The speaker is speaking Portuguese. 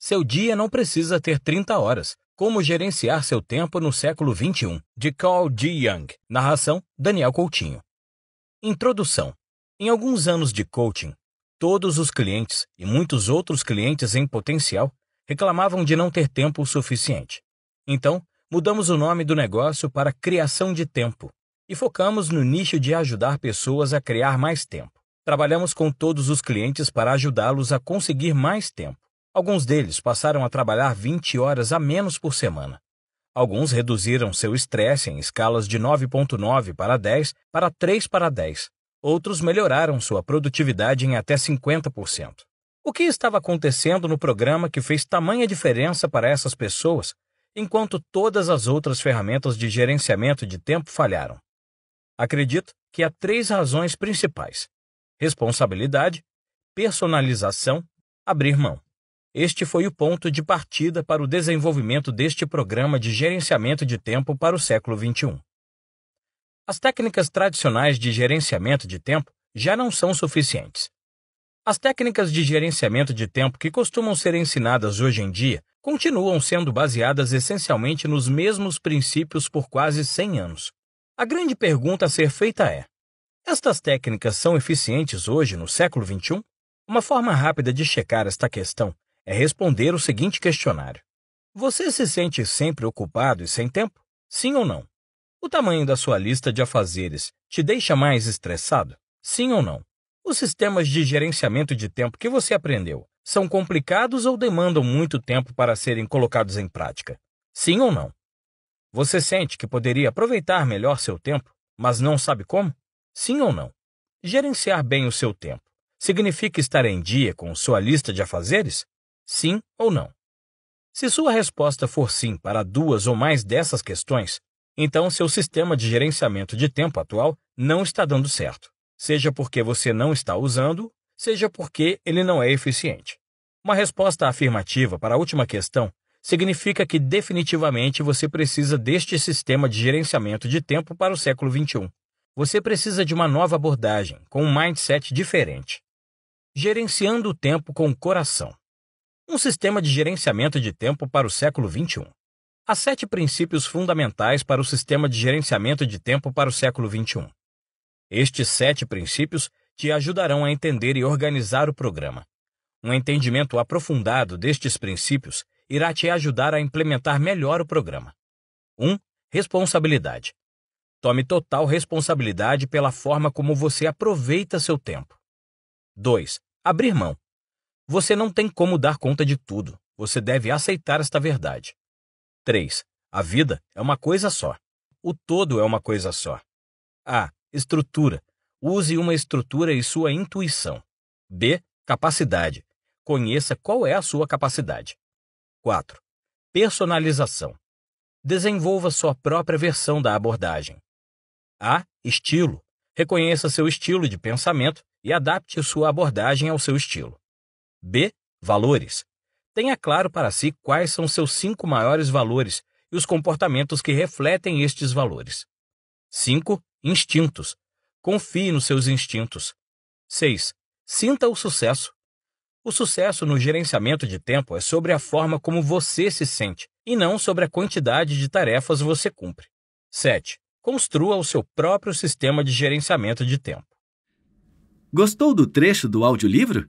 seu dia não precisa ter 30 horas. Como gerenciar seu tempo no século XXI, de Carl G. Young. Narração: Daniel Coutinho. Introdução: Em alguns anos de coaching, todos os clientes e muitos outros clientes em potencial reclamavam de não ter tempo o suficiente. Então, mudamos o nome do negócio para Criação de Tempo e focamos no nicho de ajudar pessoas a criar mais tempo. Trabalhamos com todos os clientes para ajudá-los a conseguir mais tempo. Alguns deles passaram a trabalhar 20 horas a menos por semana. Alguns reduziram seu estresse em escalas de 9,9 para 10 para 3 para 10. Outros melhoraram sua produtividade em até 50%. O que estava acontecendo no programa que fez tamanha diferença para essas pessoas, enquanto todas as outras ferramentas de gerenciamento de tempo falharam? Acredito que há três razões principais: responsabilidade, personalização, abrir mão. Este foi o ponto de partida para o desenvolvimento deste programa de gerenciamento de tempo para o século XXI. As técnicas tradicionais de gerenciamento de tempo já não são suficientes. As técnicas de gerenciamento de tempo que costumam ser ensinadas hoje em dia continuam sendo baseadas essencialmente nos mesmos princípios por quase 100 anos. A grande pergunta a ser feita é: estas técnicas são eficientes hoje no século XXI? Uma forma rápida de checar esta questão é responder o seguinte questionário: Você se sente sempre ocupado e sem tempo? Sim ou não? O tamanho da sua lista de afazeres te deixa mais estressado? Sim ou não? Os sistemas de gerenciamento de tempo que você aprendeu são complicados ou demandam muito tempo para serem colocados em prática? Sim ou não? Você sente que poderia aproveitar melhor seu tempo, mas não sabe como? Sim ou não? Gerenciar bem o seu tempo significa estar em dia com sua lista de afazeres? Sim ou não? Se sua resposta for sim para duas ou mais dessas questões, então seu sistema de gerenciamento de tempo atual não está dando certo, seja porque você não está usando, seja porque ele não é eficiente. Uma resposta afirmativa para a última questão significa que definitivamente você precisa deste sistema de gerenciamento de tempo para o século XXI. Você precisa de uma nova abordagem, com um mindset diferente. Gerenciando o tempo com o coração um sistema de gerenciamento de tempo para o século XXI. Há sete princípios fundamentais para o sistema de gerenciamento de tempo para o século XXI. Estes sete princípios te ajudarão a entender e organizar o programa. Um entendimento aprofundado destes princípios irá te ajudar a implementar melhor o programa. 1. Um, responsabilidade. Tome total responsabilidade pela forma como você aproveita seu tempo. 2. Abrir mão. Você não tem como dar conta de tudo. Você deve aceitar esta verdade. 3. A vida é uma coisa só. O todo é uma coisa só. A. Estrutura. Use uma estrutura e sua intuição. B. Capacidade. Conheça qual é a sua capacidade. 4. Personalização. Desenvolva sua própria versão da abordagem. A. Estilo. Reconheça seu estilo de pensamento e adapte sua abordagem ao seu estilo. B. Valores. Tenha claro para si quais são seus cinco maiores valores e os comportamentos que refletem estes valores. 5. Instintos. Confie nos seus instintos. 6. Sinta o sucesso. O sucesso no gerenciamento de tempo é sobre a forma como você se sente e não sobre a quantidade de tarefas você cumpre. 7. Construa o seu próprio sistema de gerenciamento de tempo. Gostou do trecho do audiolivro?